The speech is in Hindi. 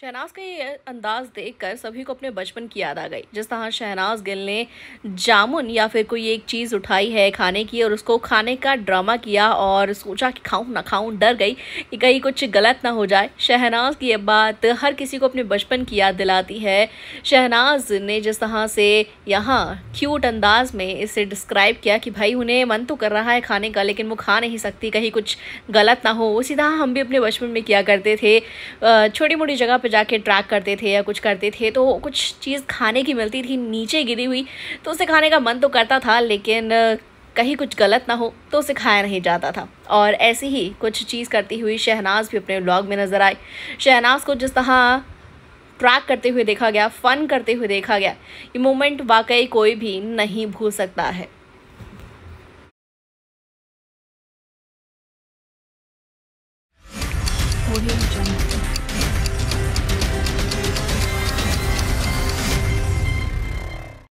शहनाज का ये अंदाज देखकर सभी को अपने बचपन की याद आ गई जिस तरह शहनाज गिल ने जामुन या फिर कोई एक चीज़ उठाई है खाने की और उसको खाने का ड्रामा किया और सोचा कि खाऊं ना खाऊं डर गई कि कहीं कुछ गलत ना हो जाए शहनाज की ये बात हर किसी को अपने बचपन की याद दिलाती है शहनाज ने जिस तरह से यहाँ क्यूट अंदाज में इसे डिस्क्राइब किया कि भाई उन्हें मन तो कर रहा है खाने का लेकिन वो खा नहीं सकती कहीं कुछ गलत ना हो उसी तरह हम भी अपने बचपन में किया करते थे छोटी मोटी जगह पे जाके ट्रैक करते थे या कुछ करते थे तो कुछ चीज़ खाने की मिलती थी नीचे गिरी हुई तो उसे खाने का मन तो करता था लेकिन कहीं कुछ गलत ना हो तो उसे खाया नहीं जाता था और ऐसी ही कुछ चीज़ करती हुई शहनाज भी अपने ब्लॉग में नज़र आए शहनाज को जिस तरह ट्रैक करते हुए देखा गया फ़न करते हुए देखा गया ये मोमेंट वाकई कोई भी नहीं भूल सकता है